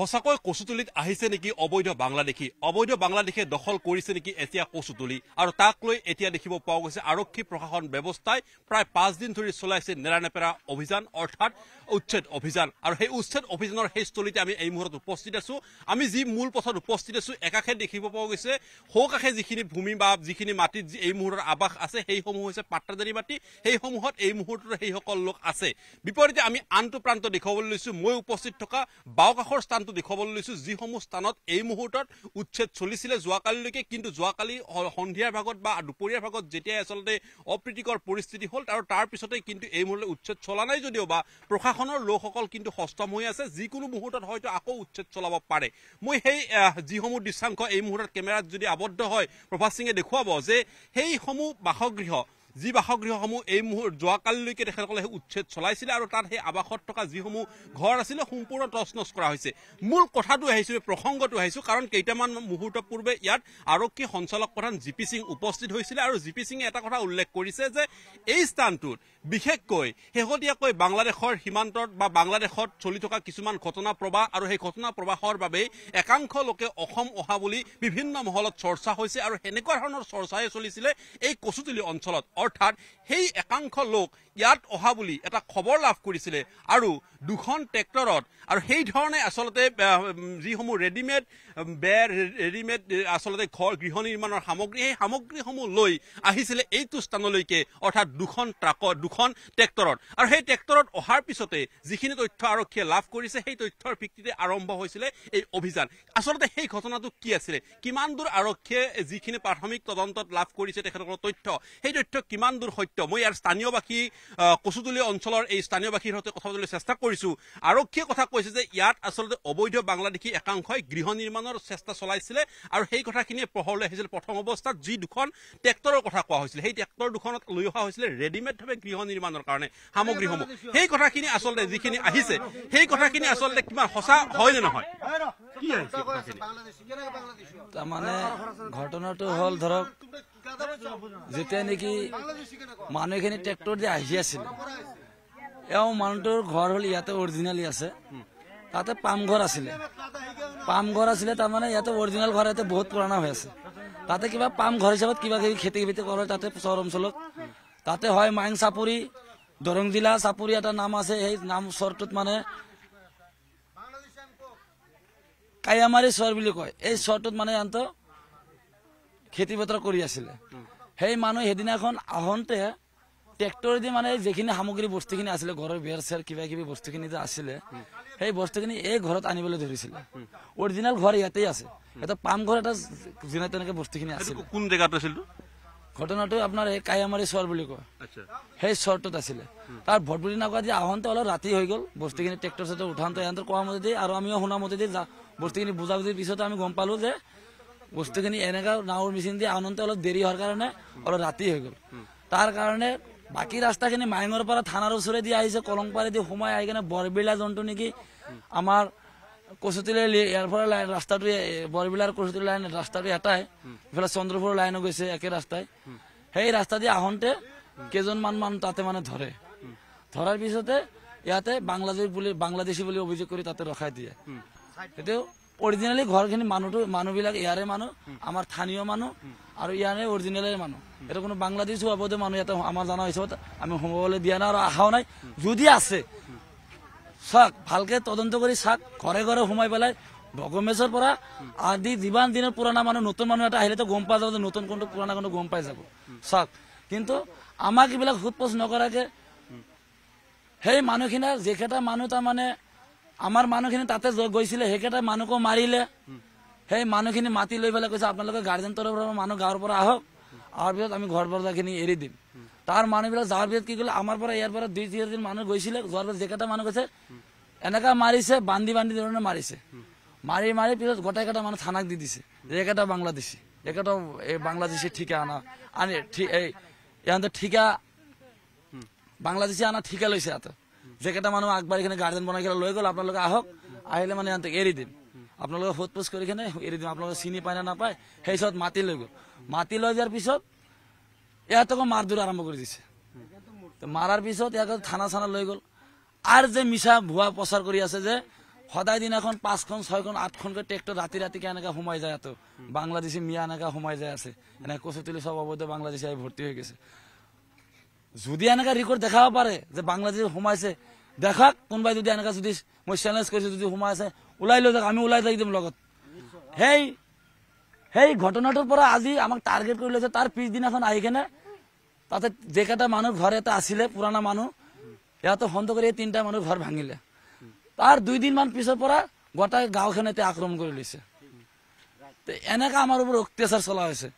সঁচাকৈ কচুতলিত আহিছে নেকি অবৈধ বাংলাদেশী অবৈধ বাংলাদেশে দখল কৰিছে নেকি এতিয়া কচুতলি আৰু তাক লৈ এতিয়া দেখিব পোৱা গৈছে আৰক্ষী প্ৰশাসন ব্যৱস্থাই প্ৰায় পাঁচদিন ধৰি চলাইছে নেৰানেপেৰা অভিযান অৰ্থাৎ উচ্ছেদ অভিযান আৰু সেই উচ্ছেদ অভিযানৰ সেই স্থলীতে আমি এই মুহূৰ্তত উপস্থিত আছো আমি যি মূল পথত উপস্থিত আছো একাষে দেখিব পোৱা গৈছে সৌকাষে যিখিনি ভূমি বা যিখিনি মাটিত যি এই মুহূৰ্তৰ আৱাস আছে সেইসমূহ হৈছে পাত্ৰাদাৰী মাটি সেইসমূহত এই মুহূৰ্তত সেইসকল লোক আছে বিপৰীতে আমি আনটো প্ৰান্ত দেখুৱাবলৈ লৈছো মই উপস্থিত থকা বাওঁকাষৰ স্থান ঘটনাটো দেখুৱাবলৈ লৈছোঁ যিসমূহ স্থানত এই মুহূৰ্তত উচ্ছেদ চলিছিলে যোৱাকালিলৈকে কিন্তু যোৱাকালি সন্ধিয়াৰ ভাগত বা দুপৰীয়াৰ ভাগত যেতিয়াই আচলতে অপ্ৰীতিকৰ পৰিস্থিতি হ'ল আৰু তাৰ পিছতে কিন্তু এই মুহূৰ্তত উচ্ছেদ চলা নাই যদিও বা প্ৰশাসনৰ লোকসকল কিন্তু সষ্টম হৈ আছে যিকোনো মুহূৰ্তত হয়তো আকৌ উচ্ছেদ চলাব পাৰে মই সেই যিসমূহ দৃশ্যাংশ এই মুহূৰ্তত কেমেৰাত যদি আবদ্ধ হয় প্ৰভাত সিঙে দেখুৱাব যে সেইসমূহ বাসগৃহ যি বাসগৃহসমূহ এই মুহূৰ্ত যোৱাকালিলৈকে তেখেতসকলে উচ্ছেদ চলাইছিলে আৰু তাত সেই আৱাসত থকা যিসমূহ ঘৰ আছিলে সম্পূৰ্ণ টচ নচ কৰা হৈছে মূল কথাটো আহিছোঁ প্ৰসংগটো আহিছোঁ কাৰণ কেইটামান মুহূৰ্ত পূৰ্বে ইয়াত আৰক্ষী সঞ্চালক প্ৰধান জি পি সিং উপস্থিত হৈছিলে আৰু জি পি সিঙে এটা কথা উল্লেখ কৰিছে যে এই স্থানটোত বিশেষকৈ শেহতীয়াকৈ বাংলাদেশৰ সীমান্তত বা বাংলাদেশত চলি থকা কিছুমান ঘটনা প্ৰবাহ আৰু সেই ঘটনা প্ৰবাহৰ বাবেই একাংশ লোকে অসম অহা বুলি বিভিন্ন মহলত চৰ্চা হৈছে আৰু সেনেকুৱা ধৰণৰ চৰ্চাই চলিছিলে এই কচুতলি অঞ্চলত অৰ্থাৎ সেই একাংশ লোক ইয়াত অহা বুলি এটা খবৰ লাভ কৰিছিলে আৰু দুখন ট্ৰেক্টৰত আৰু সেইধৰণে আচলতে যিসমূহ ৰেডিমেড বেৰ ৰেডিমেড আচলতে ঘৰ গৃহ নিৰ্মাণৰ সামগ্ৰী সেই সামগ্ৰীসমূহ লৈ আহিছিলে এইটো স্থানলৈকে অৰ্থাৎ দুখন ট্ৰাকত দুখন ট্ৰেক্টৰত আৰু সেই ট্ৰেক্টৰত অহাৰ পিছতে যিখিনি তথ্য আৰক্ষীয়ে লাভ কৰিছে সেই তথ্যৰ ভিত্তিতে আৰম্ভ হৈছিলে এই অভিযান আচলতে সেই ঘটনাটো কি আছিলে কিমান দূৰ আৰক্ষীয়ে যিখিনি প্ৰাথমিক তদন্তত লাভ কৰিছে তেখেতসকলৰ তথ্য সেই তথ্য কিমান দূৰ সত্য মই ইয়াৰ স্থানীয়বাসী কচুদলীয় অঞ্চলৰ এই স্থানীয়বাসীৰ সৈতে কথা পাতিবলৈ চেষ্টা কৰিছো আৰক্ষীয়ে কথা কৈছে যে ইয়াত আচলতে অবৈধ বাংলাদেশী একাংশই গৃহ নিৰ্মাণৰ চেষ্টা চলাইছিলে আৰু সেই কথাখিনিয়ে পোহৰলৈ আহিছিল প্ৰথম অৱস্থাত যি দুখন ট্ৰেক্টৰৰ কথা কোৱা হৈছিল সেই ট্ৰেক্টৰ দুখনত লৈ অহা হৈছিলে ৰেডিমেডভাৱে গৃহ নিৰ্মাণৰ কাৰণে সামগ্ৰীসমূহ সেই কথাখিনি আচলতে যিখিনি আহিছে সেই কথাখিনি আচলতে কিমান সঁচা হয় নে নহয় তাৰমানে ঘটনাটো হ'ল ধৰক যেতিয়া নেকি মানুহখিনি ট্ৰেক্টৰ দি আহি আছিল এওঁ মানুহটোৰ ঘৰ হ'ল ইয়াতে অৰিজিনেলি আছে তাতে পাম ঘৰ আছিলে পাম ঘৰ আছিলে তাৰমানে ইয়াতে অৰিজিনেল ঘৰ ইয়াতে বহুত পুৰণা হৈ আছে তাতে কিবা পাম ঘৰ হিচাপত কিবা কিবি খেতি খেতি কৰে তাতে চৰ অঞ্চলত তাতে হয় মাইং চাপৰি দৰং জিলা চাপৰি এটা নাম আছে সেই নাম চৰটোত মানে কায়ামাৰী চৰ বুলি কয় এই চৰটোত মানে ইহঁতৰ খেতি বতৰ কৰি আছিলে সেই মানুহ সেইদিনাখন আহোঁতে ট্ৰেক্টৰ মানে যিখিনি সামগ্ৰী বস্তুখিনি আছিলে ঘৰৰ বেৰ চেৰ কিবা কিবি বস্তুখিনি যে আছিলে সেই বস্তুখিনি এই ঘৰত আনিবলৈ ধৰিছিলে অৰিজিনেল ঘৰ ইয়াতেই আছে এটা পাম ঘৰ এটা যোনে তেনেকে বস্তুখিনি আছিলে কোন জেগাত আছিল ঘটনাটো আপোনাৰ এই কায়ামাৰী চৰ বুলি কয় সেই চৰটোত আছিলে তাৰ ভোট বুলি নকয় যে আহোঁতে অলপ ৰাতি হৈ গ'ল বস্তুখিনি ট্ৰেক্টৰ চেক্টৰ উঠাওঁতে কোৱা মতে দি আৰু আমিও শুনা মতে দি বস্তুখিনি বুজাবুজিৰ পিছতে আমি গম পালো যে বস্তুখিনি এনেকা নাওৰ মেচিন দি আনোতে অলপ দেৰি হোৱাৰ কাৰণে অলপ ৰাতি হৈ গল তাৰ কাৰণে বাকী ৰাস্তাখিনি মায়ঙৰ পৰা থানাৰ ওচৰে দি আহিছে কলংপাৰী দি সোমাই আহি কিনে বৰবিলা যোনটো নেকি আমাৰ কচুতিলৈ ইয়াৰ পৰা লাইন ৰাস্তাটো বৰবিলাৰ কচুতিলৈ লাইন ৰাস্তাটো এটাই ইফালে চন্দ্ৰপুৰ লাইনো গৈছে একে ৰাস্তাই সেই ৰাস্তা দি আহোঁতে কেইজনমান মান তাতে মানে ধৰে ধৰাৰ পিছতে ইয়াতে বাংলাদেশ বুলি বাংলাদেশী বুলি অভিযোগ কৰি তাতে ৰখাই দিয়ে সেইটো অৰিজিনেলি ঘৰখিনি মানুহটো মানুহবিলাক ইয়াৰে মানুহ আমাৰ স্থানীয় মানুহ আৰু ইয়াৰে অৰিজিনেলে মানুহ এইটো কোনো বাংলাদেশ হোৱা বোধে মানুহ ইয়াতে আমাৰ জনা হিচাপত আমি সোমাবলৈ দিয়া নাই আৰু আশাও নাই যদি আছে চাওক ভালকে তদন্ত কৰি চাওক ঘৰে ঘৰে সোমাই পেলাই ভগমেশৰ পৰা আদি যিমান দিনৰ পুৰণা মানুহ নতুন মানুহ এটা আহিলেতো গম পাই যাব যে নতুন কোনটো পুৰণা কোনটো গম পাই যাব চাওক কিন্তু আমাক এইবিলাক সোধ পোছ নকৰাকে সেই মানুহখিনিয়ে যিকেইটা মানুহ তাৰমানে আমাৰ মানুহখিনি তাতে গৈছিলে সেইকেইটা মানুহকো মাৰিলে সেই মানুহখিনি মাতি লৈ পেলাই কৈছে আপোনালোকে গাৰ্জেন তৰফৰ পৰা মানুহ গাঁৱৰ পৰা আহক অহাৰ পিছত আমি ঘৰ বৰ্জাখিনি এৰি দিম তাৰ মানুহবিলাক যাৰ পিছত কি কৰিলে আমাৰ পৰা ইয়াৰ পৰা দুই তিনিদিন মানুহ গৈছিলে যোৱাৰ পিছত যিকেইটা মানুহ গৈছে এনেকা মাৰিছে বান্ধি বান্ধি ধৰণে মাৰিছে মাৰি মাৰি পিছত গোটেই কেইটা মানুহ থানাক দি দিছে একেটা বাংলাদেশী একেটা এই বাংলাদেশী ঠিকা আনা আনি এই ইহঁতে ঠিকা বাংলাদেশী আনা ঠিকা লৈছে ইহঁতে জেকেটা মানুহ আগবাঢ়ি কিনে গাৰ্জেন বনাই কিনে লৈ গ'ল আপোনালোকে আহক আহিলে মানে ইহঁতক এৰি দিম আপোনালোকে সোধ পোছ কৰি কিনে এৰি দিম আপোনালোকে চিনি পায় নে নাপায় সেই চব মাতি লৈ গ'ল মাতি লৈ যোৱাৰ পিছত ইহঁতকো মাৰ দৌৰ আৰম্ভ কৰি দিছে মাৰাৰ পিছত ইয়াক থানা চানা লৈ গ'ল আৰু যে মিছা ভুৱা প্ৰচাৰ কৰি আছে যে সদায় দিনাখন পাঁচখন ছয়খন আঠখনকৈ ট্ৰেক্টৰ ৰাতি ৰাতিকে এনেকৈ সোমাই যায় আতো বাংলাদেশী মিয়া এনেকৈ সোমাই যায় আছে এনেকৈ তুলি চব অবৈধ বাংলাদেশী আহি ভৰ্তি হৈ গৈছে যদি এনেকৈ ৰেকৰ্ড দেখাব পাৰে যে বাংলাদেশী সোমাইছে দেখাক কোনোবাই যদি এনেকৈ যদি মই চেলেঞ্জ কৰিছো যদি সোমাই আছে ওলাই লৈ যাওক আমি ওলাই দিম লগত সেই সেই ঘটনাটোৰ পৰা আজি আমাক টাৰ্গেট কৰি লৈছে তাৰ পিছদিনাখন আহি কেনে তাতে যেইকেইটা মানুহ ঘৰ এটা আছিলে পুৰণা মানুহ ইয়াতে সন্দ কৰি তিনিটা মানুহ ঘৰ ভাঙিলে তাৰ দুই দুইদিনমান পিছৰ পৰা গোটেই এতিয়া আক্ৰমণ কৰি লৈছে এনেকা আমাৰ ওপৰত অত্যাচাৰ চলা হৈছে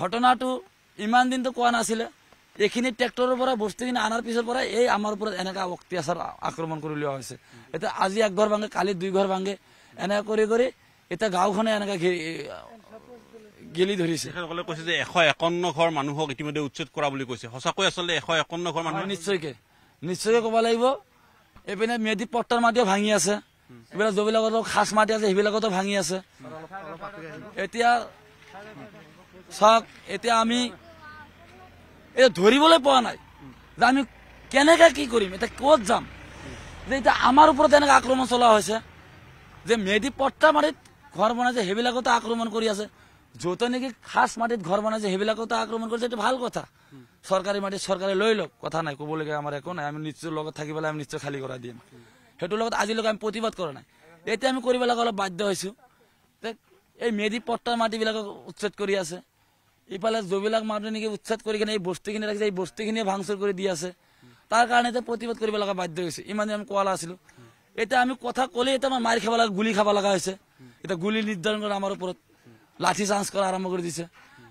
ঘটনাটো ইমান দিনটো কোৱা নাছিলে এইখিনি ট্ৰেক্টৰৰ পৰা বস্তুখিনি অনাৰ পিছৰ পৰা এই আমাৰ ওপৰত এনেকুৱা অত্যাচাৰ আক্ৰমণ কৰি লোৱা হৈছে এতিয়া আজি এক ঘৰ ভাঙে কালি দুই ঘৰ ভাঙে এনেকে কৰি কৰি এতিয়া গাঁওখনে এনেকে গেলি ধৰিছে তেখেতসকলে কৈছে যে এশ একন্ন ঘৰ মানুহক ইতিমধ্যে উচ্ছেদ কৰা বুলি কৈছে সঁচাকৈ আচলতে এশ একন্ন ঘৰ মানুহ নিশ্চয়কে নিশ্চয়কে ক'ব লাগিব এইপিনে মেধি পট্টাৰ মাটিও ভাঙি আছে এইবিলাক যিবিলাকতো খাচ মাটি আছে সেইবিলাকতো ভাঙি আছে এতিয়া চাওক এতিয়া আমি এটা ধরবলে পাওয়া নাই যে আমি কেনেকা কি করিম এটা কত যাম যে এটা আমার উপর এনেক আক্রমণ চলা হয়েছে যে মেয়েদি পট্টা মাটিত ঘর বনাইছে সেবিলাকতো আক্রমণ করে আছে যত নাকি খাস মাটিত ঘর বনাইছে সেবিলাকতো আক্রমণ করেছে এটা ভাল কথা সরকারি মাটি সরকারে লই লোক কথা নাই কবলগে আমার একো নাই আমি নিশ্চয় লগত থাকি পেলে আমি নিশ্চয় খালি করা দিম সেটোর লগত আজিলোক আমি প্রতিবাদ করা নাই এতিয়া আমি করবলাগ অলপ বাধ্য হয়েছো এই মেয়েদি পট্টার মাটিবিলাক উচ্ছেদ করে আছে ইফালে জবিলাক মানুহে নেকি উচ্ছেদ কৰি কিনে এই বস্তুখিনি ৰাখিছে এই বস্তুখিনিয়ে ভাংচুৰ কৰি দি আছে তাৰ কাৰণে এতিয়া প্ৰতিবাদ কৰিব লগা বাধ্য হৈছে ইমান আমি কোৱা আছিলোঁ এতিয়া আমি কথা ক'লে এতিয়া আমাৰ মাৰি খাব লগা গুলি খাব লগা হৈছে এতিয়া গুলি নিৰ্ধাৰণ কৰা আমাৰ ওপৰত লাঠি চাঞ্চ কৰা আৰম্ভ কৰি দিছে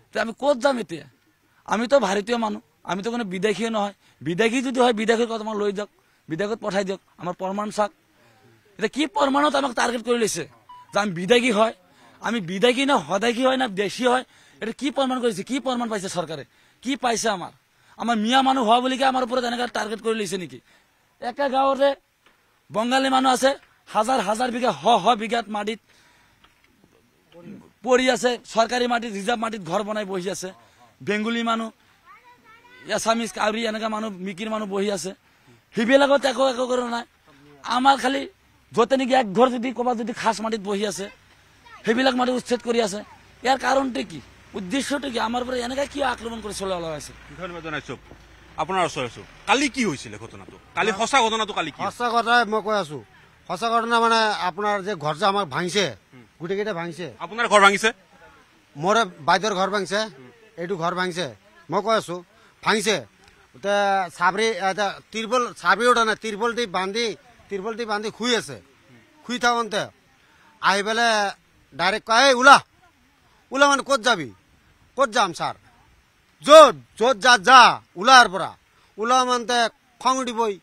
এতিয়া আমি ক'ত যাম এতিয়া আমিতো ভাৰতীয় মানুহ আমিতো কোনো বিদেশীয় নহয় বিদেশী যদি হয় বিদেশীৰ কথা আমাক লৈ যাওক বিদেশত পঠাই দিয়ক আমাৰ প্ৰমাণ চাওক এতিয়া কি প্ৰমাণত আমাক টাৰ্গেট কৰি লৈছে যে আমি বিদেশী হয় আমি বিদেশী নে সদেশী হয় না দেশী হয় এইটো কি প্ৰমাণ কৰিছে কি প্ৰমাণ পাইছে চৰকাৰে কি পাইছে আমাৰ আমাৰ মিয়া মানুহ হোৱা বুলিকে আমাৰ ওপৰত এনেকৈ টাৰ্গেট কৰি লৈছে নেকি একে গাঁৱতে বঙালী মানুহ আছে হাজাৰ হাজাৰ বিঘা শ শ বিঘাত মাটিত পৰি আছে চৰকাৰী মাটিত ৰিজাৰ্ভ মাটিত ঘৰ বনাই বহি আছে বেংগুলী মানুহ এছামিজ কাউৰী এনেকুৱা মানুহ মিকিৰ মানুহ বহি আছে সিবিলাকত একো একো কৰা নাই আমাৰ খালি য'তে নেকি এক ঘৰ যদি ক'ৰবাত যদি খাচ মাটিত বহি আছে সেইবিলাক মাটি উচ্ছেদ কৰি আছে ইয়াৰ কাৰণটো কি উদ্দেশ্যটো কি আমাৰ পৰা এনেকৈ কি আক্ৰমণ কৰি চলাব লগা হৈছে ধন্যবাদ জনাইছো আপোনাৰ ওচৰত আছো কালি কি হৈছিলে ঘটনাটো কালি সঁচা ঘটনাটো কালি সঁচা কথাই মই কৈ আছো সঁচা ঘটনা মানে আপোনাৰ যে ঘৰ যে আমাক ভাঙিছে গোটেইকেইটা ভাঙিছে আপোনাৰ ঘৰ ভাঙিছে মোৰ বাইদেউৰ ঘৰ ভাঙিছে এইটো ঘৰ ভাঙিছে মই কৈ আছো ভাঙিছে চাবৰি এটা তিৰবল উঠা নাই তিৰবল দি বান্ধি তিৰবল দি বান্ধি শুই আছে শুই থাকোঁতে আহি পেলাই ডাইৰেক্ট কয় এই ওলা ওলা মানে ক'ত যাবি ক'ত যাম ছাৰ য'ত য'ত যা যা ওলাৰ পৰা ওলা আনতে খং দিবই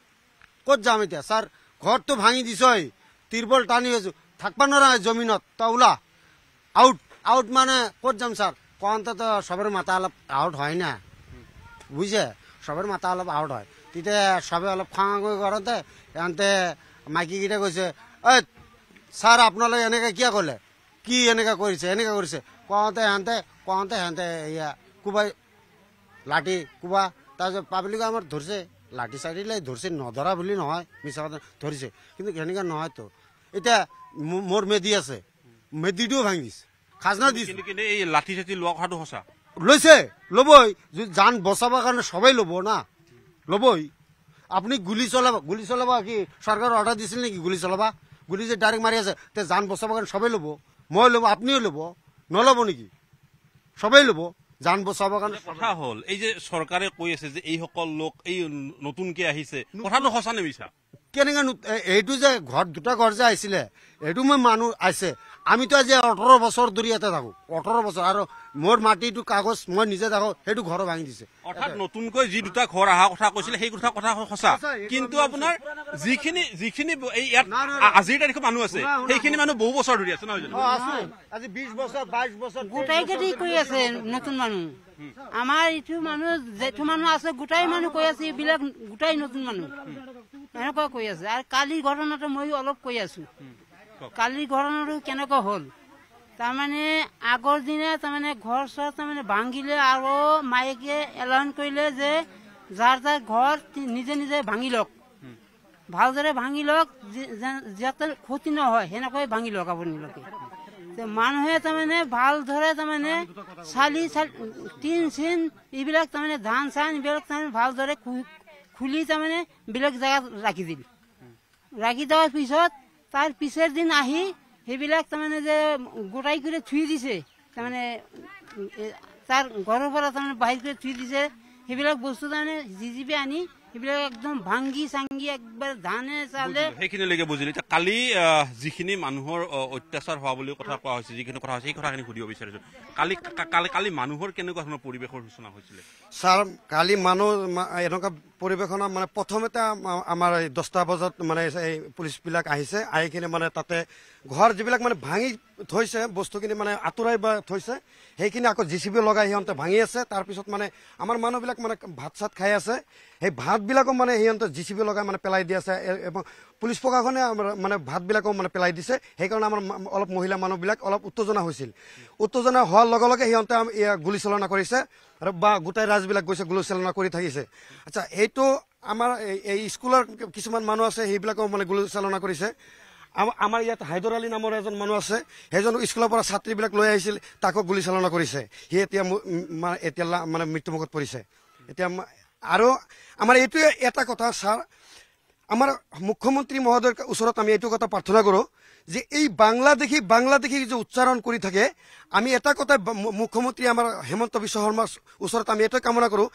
ক'ত যাম এতিয়া ছাৰ ঘৰটো ভাঙি দিছই তিৰবল টানি হৈছোঁ থাকিব নোৱাৰা জমিনত তই ওলা আউট আউট মানে ক'ত যাম ছাৰ কওঁতে তই চবৰে মাতা অলপ আউট হয় না বুজিছে চবৰে মাতা অলপ আউট হয় তেতিয়া চবে অলপ খঙাকৈ কৰোঁতে ইহঁতে মাইকীকেইটাই কৈছে ঐ ছাৰ আপোনালোকে এনেকৈ কিয় ক'লে কি এনেকৈ কৰিছে এনেকৈ কৰিছে কওঁতে সিহঁতে কওঁতে সিহঁতে এয়া কোবাই লাঠি কোবা তাৰপিছত পাব্লিকে আমাৰ ধৰিছে লাটি চাটিলে ধৰিছে নধৰা বুলি নহয় মিছা কথা ধৰিছে কিন্তু সেনেকৈ নহয়তো এতিয়া মোৰ মেধি আছে মেধিটোও ভাঙিছে খাজনা দিছে কিন্তু এই লাঠি চাঠি লোৱা কথাটো সঁচা লৈছে ল'বই যান বচাবৰ কাৰণে চবেই ল'ব না ল'বই আপুনি গুলি চলাব গুলি চলাবা কি চৰকাৰৰ অৰ্ডাৰ দিছিল নেকি গুলি চলাবা গুলি যে ডাইৰেক্ট মাৰি আছে তে যান বচাবৰ কাৰণে চবেই ল'ব মই ল'ব আপুনিও ল'ব নলব নেকি সবাই লব যান বচাবৰ কাৰণে কথা হল এই যে চৰকাৰে কৈ আছে যে এইসকল লোক এই নতুনকে আহিছে কথাটো সঁচা নিমিছা কেনেকে এইটো যে ঘৰ দুটা ঘৰ যে আহিছিলে এইটো মই মানুহ আছে আমিতো আজি ওঠৰ বছৰ ধৰি ইয়াতে থাকো ওঠৰ বছৰ আৰু মোৰ মাটিটো কাগজ মই নিজে থাকো সেইটো ঘৰ ভাঙি দিছে অৰ্থাৎ নতুনকৈ যি দুটা ঘৰ অহা কথা কৈছিলে সেই কথা কথা সঁচা কিন্তু আপোনাৰ যিখিনি যিখিনি ইয়াত আজিৰ তাৰিখে মানুহ আছে সেইখিনি মানুহ বহু বছৰ ধৰি আছে নহয় আজি বিশ বছৰ বাইশ বছৰ গোটাই কেদি কৰি আছে নতুন মানুহ আমাৰ ইটো মানুহ যিটো মানুহ আছে গোটাই মানুহ কৈ আছে এইবিলাক গোটাই নতুন মানুহ এনেকুৱা কৈ আছে আৰু কালি ঘটনাটো মই অলপ কৈ আছো কালি ঘৰ কেনেকুৱা হল তাৰমানে আগৰ দিনা তাৰমানে ঘৰ চৰ তাৰমানে ভাঙিলে আৰু মায়েকে এলান কৰিলে যে যাৰ যাৰ ঘৰ নিজে নিজে ভাঙি লওক ভালদৰে ভাঙি লওক যাতে ক্ষতি নহয় সেনেকৈ ভাঙি লওক আপোনালোকে মানুহে তাৰমানে ভালদৰে তাৰমানে চালি টিন চিন এইবিলাক তাৰমানে ধান চান এইবিলাক তাৰমানে ভালদৰে খুলি তাৰমানে বেলেগ জেগাত ৰাখি দিল ৰাখি দিয়াৰ পিছত তাৰ পিছৰ দিন আহি সেইবিলাক তাৰমানে যে গোটাই কৰি থুই দিছে তাৰমানে তাৰ ঘৰৰ পৰা তাৰমানে বাহিৰ কৰি থুই দিছে সেইবিলাক বস্তু তাৰমানে যি যি আনি পৰিৱেশনত মানে প্ৰথমতে আমাৰ দহটা বজাত মানে পুলিচবিলাক আহিছে আহি কিনে মানে তাতে ঘৰ যিবিলাক মানে ভাঙি থৈছে বস্তুখিনি মানে আঁতৰাই বা থৈছে সেইখিনি আকৌ জি চি বি লগাই সিহঁতে ভাঙি আছে তাৰপিছত মানে আমাৰ মানুহবিলাক মানে ভাত চাত খাই আছে সেই ভাতবিলাকো মানে সিহঁতে জি চি বি লগাই মানে পেলাই দি আছে এবং পুলিচ প্ৰশাসনে আমাৰ মানে ভাতবিলাকো মানে পেলাই দিছে সেইকাৰণে আমাৰ অলপ মহিলা মানুহবিলাক অলপ উত্তেজনা হৈছিল উত্তেজনা হোৱাৰ লগে লগে সিহঁতে ইয়াৰ গুলীচালনা কৰিছে আৰু বা গোটাই ৰাজবিলাক গৈছে গুলীচালনা কৰি থাকিছে আচ্ছা এইটো আমাৰ এই স্কুলৰ কিছুমান মানুহ আছে সেইবিলাকো মানে গুলীচালনা কৰিছে আমাৰ ইয়াত হায়দৰ আলী নামৰ এজন মানুহ আছে সেইজন স্কুলৰ পৰা ছাত্ৰীবিলাক লৈ আহিছিল তাকো গুলীচালনা কৰিছে সি এতিয়া এতিয়া মানে মৃত্যুমুখত পৰিছে এতিয়া আৰু আমাৰ এইটোৱে এটা কথা ছাৰ আমাৰ মুখ্যমন্ত্ৰী মহোদয়ৰ ওচৰত আমি এইটো কথা প্ৰাৰ্থনা কৰোঁ যে এই বাংলাদেশী বাংলাদেশী যে উচ্চাৰণ কৰি থাকে আমি এটা কথা মুখ্যমন্ত্ৰী আমাৰ হেমন্ত বিশ্ব শৰ্মাৰ ওচৰত আমি এইটোৱে কামনা কৰোঁ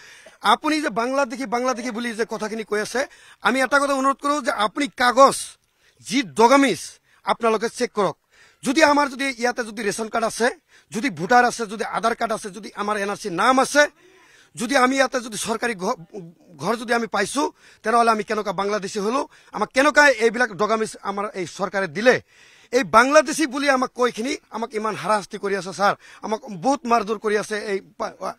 আপুনি যে বাংলাদেশী বাংলাদেশী বুলি যে কথাখিনি কৈ আছে আমি এটা কথা অনুৰোধ কৰোঁ যে আপুনি কাগজ যি ডগামিজ আপোনালোকে চেক কৰক যদি আমাৰ যদি ইয়াতে যদি ৰেচন কাৰ্ড আছে যদি ভোটাৰ আছে যদি আধাৰ কাৰ্ড আছে যদি আমাৰ এন আৰ চিৰ নাম আছে যদি আমি ইয়াতে যদি চৰকাৰী ঘৰ যদি আমি পাইছোঁ তেনেহ'লে আমি কেনেকুৱা বাংলাদেশী হ'লোঁ আমাক কেনেকুৱা এইবিলাক ডগামিজ আমাৰ এই চৰকাৰে দিলে এই বাংলাদেশী বুলি আমাক কয়খিনি আমাক ইমান হাৰাশাস্তি কৰি আছে ছাৰ আমাক বহুত মাৰধৰ কৰি আছে এই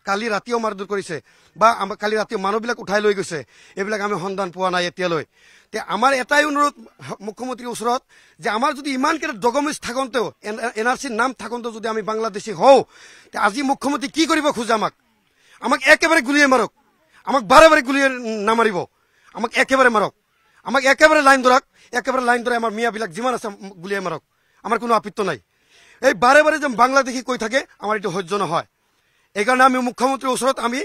কালি ৰাতিও মাৰধৰ কৰিছে বা আমাক কালি ৰাতি মানুহবিলাক উঠাই লৈ গৈছে এইবিলাক আমি সন্ধান পোৱা নাই এতিয়ালৈ তে আমাৰ এটাই অনুৰোধ মুখ্যমন্ত্ৰীৰ ওচৰত যে আমাৰ যদি ইমানকেইটা ডকুমেণ্টছ থাকোঁতেও এন আৰ চিৰ নাম থাকোঁতেও যদি আমি বাংলাদেশী হওঁ আজি মুখ্যমন্ত্ৰী কি কৰিব খোজে আমাক আমাক একেবাৰে গুলিয়ে মাৰক আমাক বাৰে বাৰে গুলিয়ে নামাৰিব আমাক একেবাৰে মাৰক আমাক একেবাৰে লাইন ধৰক একেবাৰে লাইন ধৰে আমাৰ মিয়াবিলাক যিমান আছে গুলিয়াই মাৰক আমাৰ কোনো আপিত্ব নাই এই বাৰে বাৰে যে বাংলাদেশী কৈ থাকে আমাৰ এইটো সহ্য নহয় এইকাৰণে আমি মুখ্যমন্ত্ৰীৰ ওচৰত আমি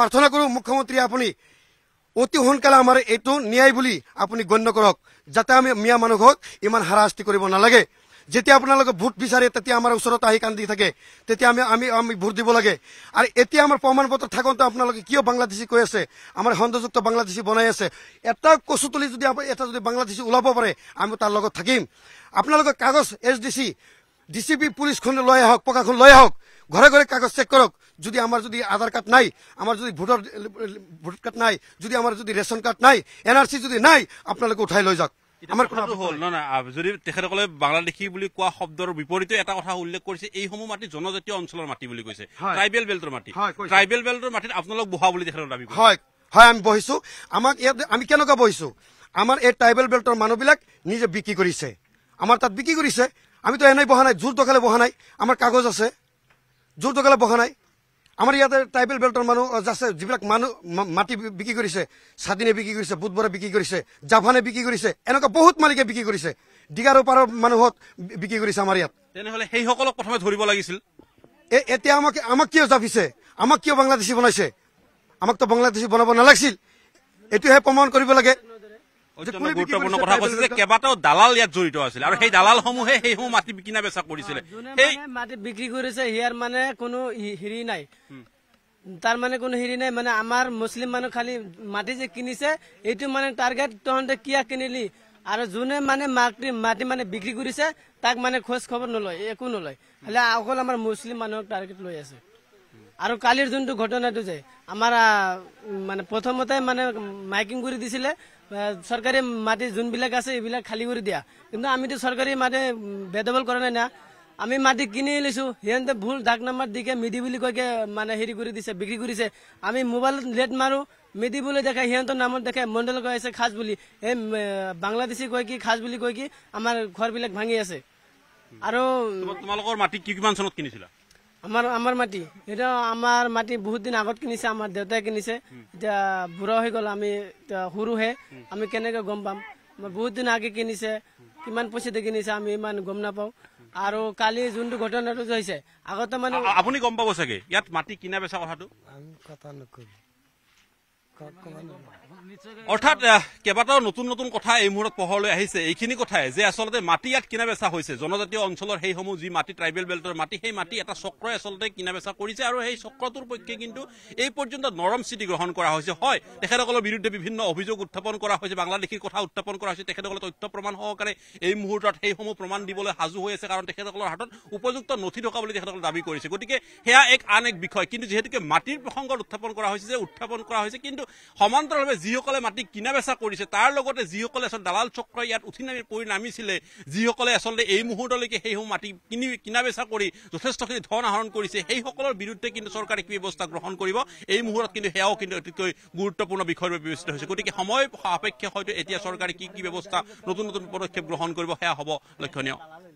প্ৰাৰ্থনা কৰোঁ মুখ্যমন্ত্ৰীয়ে আপুনি অতি সোনকালে আমাৰ এইটো ন্যায় বুলি আপুনি গণ্য কৰক যাতে আমি মিয়া মানুহক ইমান হাৰাশাস্তি কৰিব নালাগে যেতিয়া আপোনালোকে ভোট বিচাৰে তেতিয়া আমাৰ ওচৰত আহি কান্দি থাকে তেতিয়া আমি আমি আমি ভোট দিব লাগে আৰু এতিয়া আমাৰ প্ৰমাণ পত্ৰ থাকোঁতে আপোনালোকে কিয় বাংলাদেশী কৈ আছে আমাৰ সন্দযুক্ত বাংলাদেশী বনাই আছে এটা কচুতলি যদি এটা যদি বাংলাদেশী ওলাব পাৰে আমি তাৰ লগত থাকিম আপোনালোকে কাগজ S D C D C P পুলিচখন লৈ আহক পকাখন লৈ আহক ঘৰে ঘৰে কাগজ চেক কৰক যদি আমাৰ যদি আধাৰ কাৰ্ড নাই আমাৰ যদি ভোটৰ ভোট কাৰ্ড নাই যদি আমাৰ যদি ৰেচন কাৰ্ড নাই এন আৰ চি যদি নাই আপোনালোকে উঠাই লৈ যাওক আমাৰ কথাটো হল ন যদি তেখেতসকলে বাংলাদেশী বুলি কোৱা শব্দৰ বিপৰীতে এটা কথা উল্লেখ কৰিছে এইসমূহ মাটি জনজাতীয় অঞ্চলৰ মাটি বুলি কৈছে ট্ৰাইবেল বেল্টৰ মাটি ট্ৰাইবেল বেল্টৰ মাটিত আপোনালোক বহা বুলি তেখেতৰ দাবী হয় হয় আমি বহিছো আমাক ইয়াত আমি কেনেকুৱা বহিছো আমাৰ এই ট্ৰাইবেল বেল্টৰ মানুহবিলাক নিজে বিক্ৰী কৰিছে আমাৰ তাত বিক্ৰী কৰিছে আমিতো এনেই বহা নাই জোৰ টকালে বহা নাই আমাৰ কাগজ আছে জোৰ টকালে বহা নাই আমাৰ ইয়াতে ট্ৰাইবেল বেল্টৰ মানুহ আছে যিবিলাক মানুহ মাটি বিক্ৰী কৰিছে স্বাধীনে বিক্ৰী কৰিছে বুধবাৰে বিক্ৰী কৰিছে জাভানে বিক্ৰী কৰিছে এনেকুৱা বহুত মালিকে বিক্ৰী কৰিছে ডিগাৰ পাৰৰ মানুহত বিক্ৰী কৰিছে আমাৰ ইয়াত তেনেহ'লে সেইসকলক প্ৰথমে ধৰিব লাগিছিল এতিয়া আমাক আমাক কিয় জাপিছে আমাক কিয় বাংলাদেশী বনাইছে আমাকতো বাংলাদেশী বনাব নালাগিছিল এইটোহে প্ৰমাণ কৰিব লাগে গুরুত্বপূর্ণ কথা কৈছে যে কেবাটাও দালাল ইয়াত জড়িত আছিল আর সেই দালাল সমূহে সেই সমূহ মাটি কিনা বেচা করেছিল মাটি বিক্রি করেছে হিয়ার মানে কোনো হেরি নাই তার মানে কোনো হেরি নাই মানে আমার মুসলিম মানুষ খালি মাটি যে কিনিছে এইটো মানে টার্গেট তহতে কিয়া কিনিলি আৰু যোনে মানে মাটি মাটি মানে বিক্ৰী কৰিছে তাক মানে খোজ খবৰ নলয় একো নলয় খালি অকল আমাৰ মুছলিম মানুহক টাৰ্গেট লৈ আছে আৰু কালিৰ যোনটো ঘটনাটো যে আমাৰ মানে প্ৰথমতে মানে মাইকিং কৰি দিছিলে চৰকাৰী মাটি যোনবিলাক আছে এইবিলাক খালী কৰি দিয়া কিন্তু আমিতো চৰকাৰী মাটি বেদবল কৰা নাই না আমি মাটি কিনি লৈছো সিহঁতে ভুল ডাক নাম্বাৰ দিকে মেডি বুলি কৈকে মানে হেৰি কৰি দিছে বিক্ৰী কৰিছে আমি মোবাইলত লেট মাৰো মেডি বুলি দেখে সিহঁতৰ নামত দেখে মণ্ডল কৈ আছে খাজ বুলি এই বাংলাদেশী কয় কি খাজ বুলি কয় কি আমাৰ ঘৰবিলাক ভাঙি আছে আৰু তোমালোকৰ মাটি কি কিমান চনত কিনিছিলা আমাৰ আমাৰ মাটি এতিয়া আমাৰ মাটি বহুত দিন আগত কিনিছে আমাৰ দেউতাই কিনিছে এতিয়া বুঢ়া হৈ গ'ল আমি সৰুহে আমি কেনেকে গম পাম বহুত দিন আগে কিনিছে কিমান পইচাতে কিনিছে আমি ইমান গম নাপাওঁ আৰু কালি যোনটো ঘটনাটো হৈছে আগতে মানে আপুনি গম পাব চাগে ইয়াত মাটি কিনা বেচা কথাটো অৰ্থাৎ কেইবাটাও নতুন নতুন কথা এই মুহূৰ্তত পোহৰলৈ আহিছে এইখিনি কথাই যে আচলতে মাটি ইয়াত কিনা বেচা হৈছে জনজাতীয় অঞ্চলৰ সেইসমূহ যি মাটি ট্ৰাইবেল বেল্টৰ মাটি সেই মাটি এটা চক্ৰই আচলতে কিনা বেচা কৰিছে আৰু সেই চক্ৰটোৰ পক্ষে কিন্তু এই পৰ্যন্ত নৰম স্থিতি গ্ৰহণ কৰা হৈছে হয় তেখেতসকলৰ বিৰুদ্ধে বিভিন্ন অভিযোগ উত্থাপন কৰা হৈছে বাংলাদেশীৰ কথা উত্থাপন কৰা হৈছে তেখেতসকলে তথ্য প্ৰমাণ সহকাৰে এই মুহূৰ্তত সেইসমূহ প্ৰমাণ দিবলৈ সাজু হৈ আছে কাৰণ তেখেতসকলৰ হাতত উপযুক্ত নথি থকা বুলি তেখেতসকলে দাবী কৰিছে গতিকে সেয়া এক আন এক বিষয় কিন্তু যিহেতুকে মাটিৰ প্ৰসংগত উত্থাপন কৰা হৈছে যে উত্থাপন কৰা হৈছে কিন্তু সমান্তৰালভাৱে যিসকলে মাটি কিনা বেচা কৰিছে তাৰ লগতে যিসকলে আচলতে দালাল চক্ৰ ইয়াত উঠি নামি পৰি নামিছিলে যিসকলে আচলতে এই মুহূৰ্তলৈকে সেইসমূহ মাটি কিনি কিনা বেচা কৰি যথেষ্টখিনি ধন আহৰণ কৰিছে সেইসকলৰ বিৰুদ্ধে কিন্তু চৰকাৰে কি ব্যৱস্থা গ্ৰহণ কৰিব এই মুহূৰ্তত কিন্তু সেয়াও কিন্তু অতিকৈ গুৰুত্বপূৰ্ণ বিষয়ৰূপে বিবেচিত হৈছে গতিকে সময় সাপেক্ষে হয়তো এতিয়া চৰকাৰে কি কি ব্যৱস্থা নতুন নতুন পদক্ষেপ গ্ৰহণ কৰিব সেয়া হ'ব লক্ষণীয়